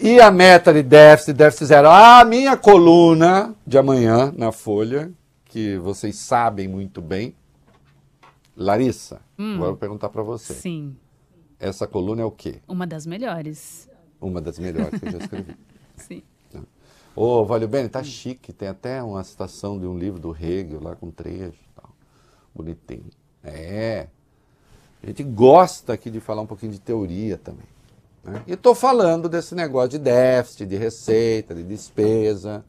E a meta de déficit, déficit zero. A minha coluna de amanhã na Folha, que vocês sabem muito bem. Larissa, hum, agora eu vou perguntar para você. Sim. Essa coluna é o quê? Uma das melhores. Uma das melhores que eu já escrevi. sim. Tá. Ô, oh, Valeu Bene, tá hum. chique. Tem até uma citação de um livro do Hegel lá com trecho e tal. Bonitinho. É. A gente gosta aqui de falar um pouquinho de teoria também. Né? E estou falando desse negócio de déficit, de receita, de despesa.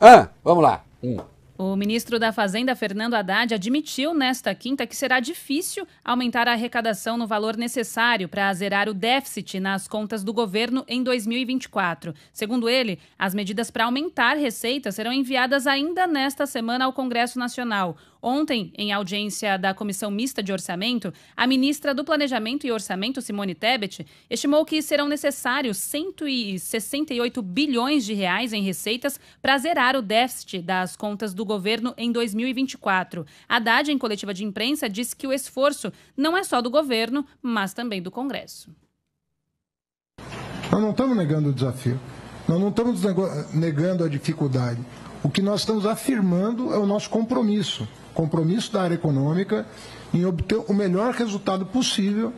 Ah, vamos lá. Um. O ministro da Fazenda, Fernando Haddad, admitiu nesta quinta que será difícil aumentar a arrecadação no valor necessário para zerar o déficit nas contas do governo em 2024. Segundo ele, as medidas para aumentar receitas serão enviadas ainda nesta semana ao Congresso Nacional. Ontem, em audiência da Comissão Mista de Orçamento, a ministra do Planejamento e Orçamento, Simone Tebet, estimou que serão necessários 168 bilhões de reais em receitas para zerar o déficit das contas do governo em 2024. Haddad, em coletiva de imprensa, disse que o esforço não é só do governo, mas também do Congresso. Nós não estamos negando o desafio. Nós não estamos negando a dificuldade. O que nós estamos afirmando é o nosso compromisso compromisso da área econômica em obter o melhor resultado possível,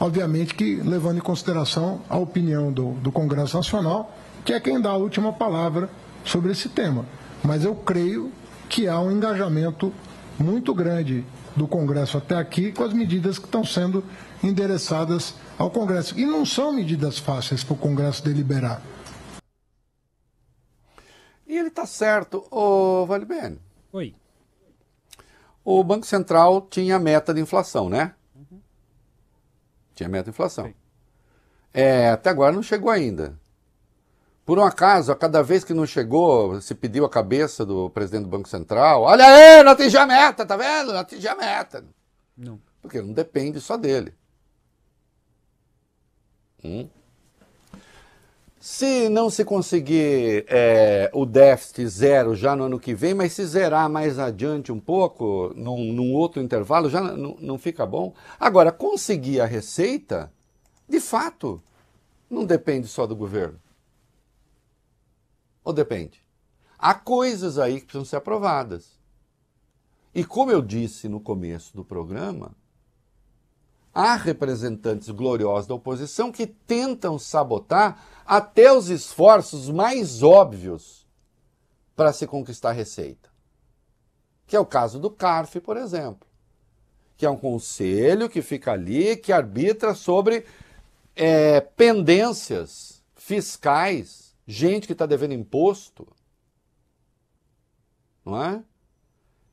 obviamente que levando em consideração a opinião do, do Congresso Nacional, que é quem dá a última palavra sobre esse tema. Mas eu creio que há um engajamento muito grande do Congresso até aqui com as medidas que estão sendo endereçadas ao Congresso. E não são medidas fáceis para o Congresso deliberar. Tá certo. Ô, Valibene. Oi. O Banco Central tinha meta de inflação, né? Uhum. Tinha meta de inflação. Sim. É, até agora não chegou ainda. Por um acaso, a cada vez que não chegou, se pediu a cabeça do presidente do Banco Central. Olha aí, não atingi a meta, tá vendo? Não atingi a meta. Não. Porque não depende só dele. Hum? Se não se conseguir é, o déficit zero já no ano que vem, mas se zerar mais adiante um pouco, num, num outro intervalo, já não, não fica bom. Agora, conseguir a receita, de fato, não depende só do governo. Ou depende? Há coisas aí que precisam ser aprovadas. E como eu disse no começo do programa, há representantes gloriosos da oposição que tentam sabotar até os esforços mais óbvios para se conquistar receita. Que é o caso do CARF, por exemplo, que é um conselho que fica ali, que arbitra sobre é, pendências fiscais, gente que está devendo imposto. Não é?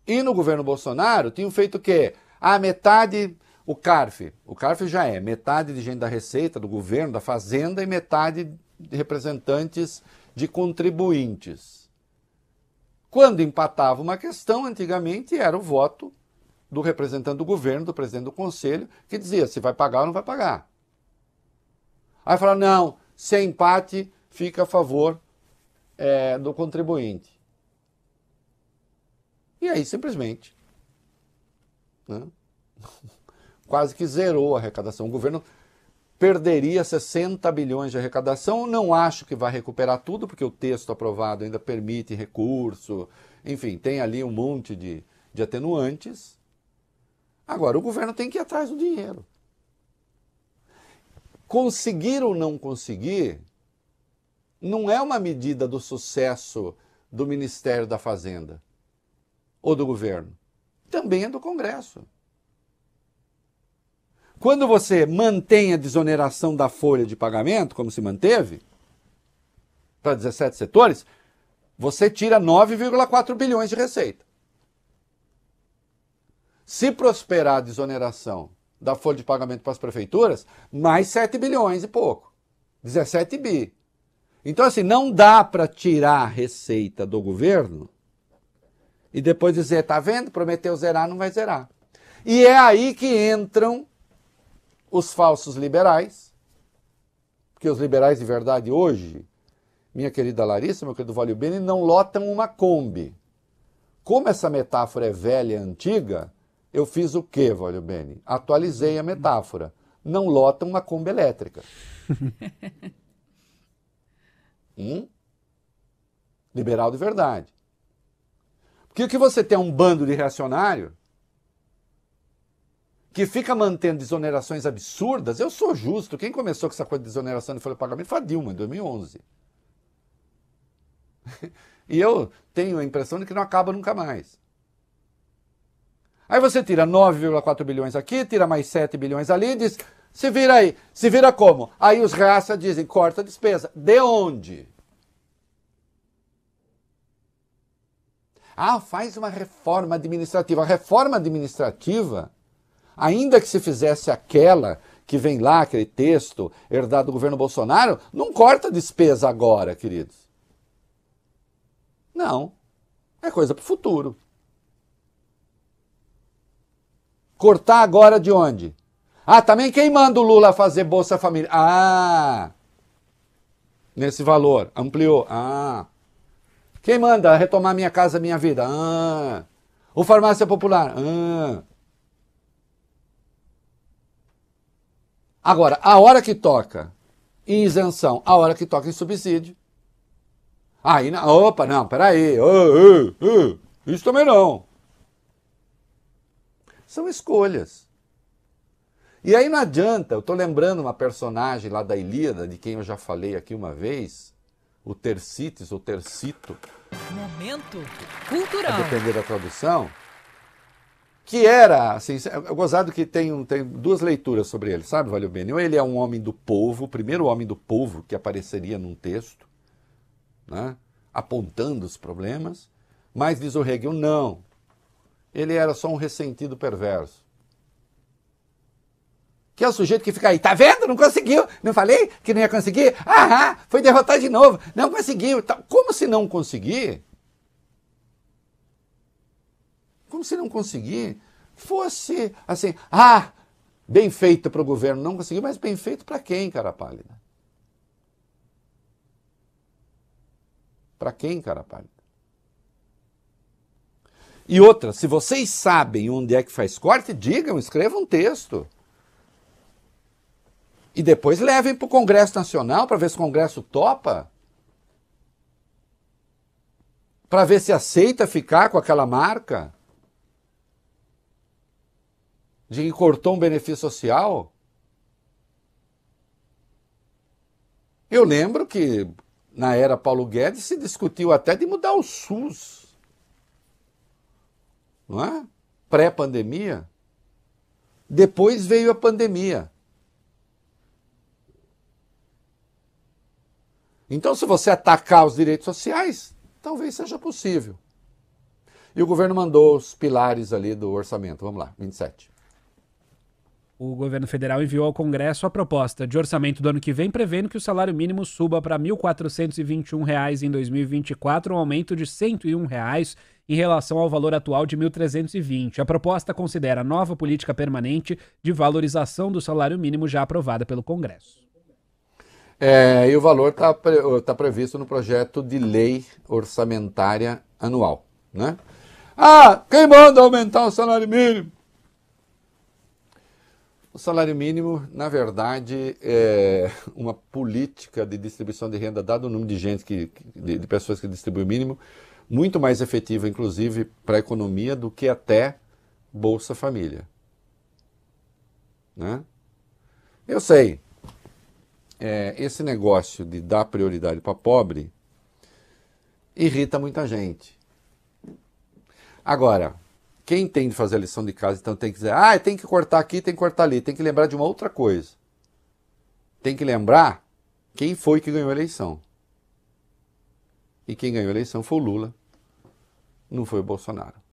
E no governo Bolsonaro tinham feito o quê? A ah, metade o CARF, o CARF já é metade de gente da Receita, do governo, da Fazenda e metade de representantes de contribuintes. Quando empatava uma questão, antigamente era o voto do representante do governo, do presidente do conselho, que dizia se vai pagar ou não vai pagar. Aí falava, não, se é empate, fica a favor é, do contribuinte. E aí, simplesmente. Né? quase que zerou a arrecadação. O governo perderia 60 bilhões de arrecadação. Não acho que vai recuperar tudo, porque o texto aprovado ainda permite recurso, enfim, tem ali um monte de, de atenuantes. Agora, o governo tem que ir atrás do dinheiro. Conseguir ou não conseguir não é uma medida do sucesso do Ministério da Fazenda ou do governo, também é do Congresso. Quando você mantém a desoneração da folha de pagamento, como se manteve, para 17 setores, você tira 9,4 bilhões de receita. Se prosperar a desoneração da folha de pagamento para as prefeituras, mais 7 bilhões e pouco. 17 bi. Então, assim, não dá para tirar a receita do governo e depois dizer, tá vendo? Prometeu zerar, não vai zerar. E é aí que entram os falsos liberais, porque os liberais de verdade hoje, minha querida Larissa, meu querido Valio Bene, não lotam uma Kombi. Como essa metáfora é velha e antiga, eu fiz o quê, Valio Bene? Atualizei a metáfora. Não lotam uma Kombi elétrica. hum? Liberal de verdade. Porque o que você tem é um bando de reacionário que fica mantendo desonerações absurdas, eu sou justo. Quem começou com essa coisa de desoneração de folha de pagamento foi a Dilma, em 2011. e eu tenho a impressão de que não acaba nunca mais. Aí você tira 9,4 bilhões aqui, tira mais 7 bilhões ali, e diz, se vira aí. Se vira como? Aí os raças dizem, corta a despesa. De onde? Ah, faz uma reforma administrativa. A reforma administrativa ainda que se fizesse aquela que vem lá, aquele texto herdado do governo Bolsonaro, não corta despesa agora, queridos. Não. É coisa para o futuro. Cortar agora de onde? Ah, também quem manda o Lula fazer Bolsa Família? Ah! Nesse valor, ampliou. Ah! Quem manda retomar minha casa, minha vida? Ah! O Farmácia Popular? Ah! Agora, a hora que toca em isenção, a hora que toca em subsídio, aí, na, opa, não, peraí, oh, isso também não. São escolhas. E aí não adianta, eu estou lembrando uma personagem lá da Ilíada, de quem eu já falei aqui uma vez, o Tercites, o Tercito. Momento cultural. A depender da tradução que era, assim, é gozado que tem, tem duas leituras sobre ele, sabe, Valeu Bene? Ou ele é um homem do povo, o primeiro homem do povo que apareceria num texto, né, apontando os problemas, mas diz o Hegel, não, ele era só um ressentido perverso. Que é o sujeito que fica aí, tá vendo? Não conseguiu, não falei que não ia conseguir? Ah, foi derrotado de novo, não conseguiu. Como se não conseguir, como se não conseguir, fosse assim, ah, bem feito para o governo não conseguir, mas bem feito para quem, cara pálida? Para quem, cara pálida? E outra, se vocês sabem onde é que faz corte, digam, escrevam um texto. E depois levem para o Congresso Nacional para ver se o Congresso topa. Para ver se aceita ficar com aquela marca de que cortou um benefício social? Eu lembro que na era Paulo Guedes se discutiu até de mudar o SUS. Não é? Pré-pandemia. Depois veio a pandemia. Então, se você atacar os direitos sociais, talvez seja possível. E o governo mandou os pilares ali do orçamento. Vamos lá, 27 o governo federal enviou ao Congresso a proposta de orçamento do ano que vem, prevendo que o salário mínimo suba para R$ 1.421 em 2024, um aumento de R$ 101 reais em relação ao valor atual de 1.320. A proposta considera a nova política permanente de valorização do salário mínimo já aprovada pelo Congresso. É, e o valor está tá previsto no projeto de lei orçamentária anual, né? Ah, quem manda aumentar o salário mínimo? O salário mínimo, na verdade, é uma política de distribuição de renda, dado o número de gente que, de, de pessoas que distribuem o mínimo, muito mais efetiva, inclusive, para a economia do que até Bolsa Família. Né? Eu sei, é, esse negócio de dar prioridade para pobre irrita muita gente. Agora, quem tem de fazer a lição de casa, então tem que dizer, ah, tem que cortar aqui, tem que cortar ali, tem que lembrar de uma outra coisa. Tem que lembrar quem foi que ganhou a eleição. E quem ganhou a eleição foi o Lula, não foi o Bolsonaro.